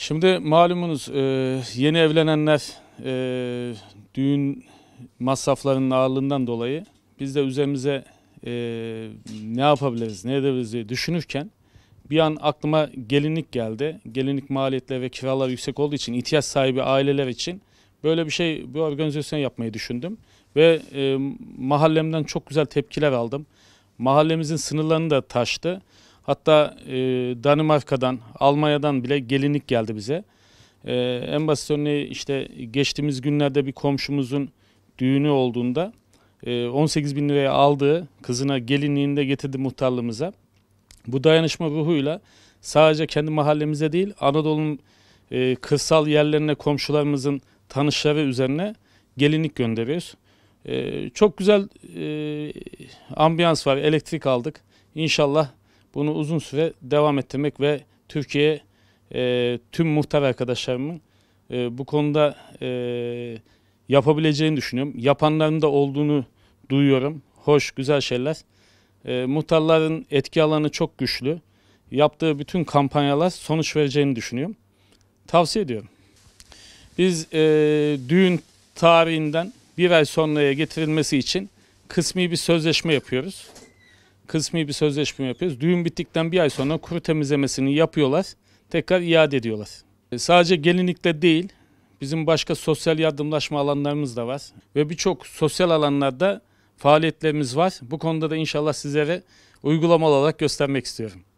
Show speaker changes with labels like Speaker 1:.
Speaker 1: Şimdi malumunuz e, yeni evlenenler e, düğün masraflarının ağırlığından dolayı biz de üzerimize e, ne yapabiliriz, ne edebiliriz diye düşünürken bir an aklıma gelinlik geldi. Gelinlik maliyetleri ve kiralar yüksek olduğu için ihtiyaç sahibi aileler için böyle bir şey, bu organizasyon yapmayı düşündüm. Ve mahallemden çok güzel tepkiler aldım. Mahallemizin sınırlarını da taştı. Hatta e, Danimarka'dan, Almanya'dan bile gelinlik geldi bize. E, en basit örneği işte geçtiğimiz günlerde bir komşumuzun düğünü olduğunda e, 18 bin liraya aldığı kızına gelinliğini de getirdi muhtarlığımıza. Bu dayanışma ruhuyla sadece kendi mahallemize değil Anadolu'nun e, kırsal yerlerine komşularımızın tanışları üzerine gelinlik gönderiyoruz. E, çok güzel e, ambiyans var, elektrik aldık. İnşallah bunu uzun süre devam ettirmek ve Türkiye e, tüm muhtar arkadaşlarımın e, bu konuda e, yapabileceğini düşünüyorum. Yapanların da olduğunu duyuyorum. Hoş, güzel şeyler. E, muhtarların etki alanı çok güçlü. Yaptığı bütün kampanyalar sonuç vereceğini düşünüyorum. Tavsiye ediyorum. Biz e, düğün tarihinden bir ay sonraya getirilmesi için kısmi bir sözleşme yapıyoruz kısmi bir sözleşme yapıyoruz. Düğün bittikten bir ay sonra kuru temizlemesini yapıyorlar. Tekrar iade ediyorlar. E, sadece gelinlikte değil, bizim başka sosyal yardımlaşma alanlarımız da var. Ve birçok sosyal alanlarda faaliyetlerimiz var. Bu konuda da inşallah sizlere uygulama olarak göstermek istiyorum.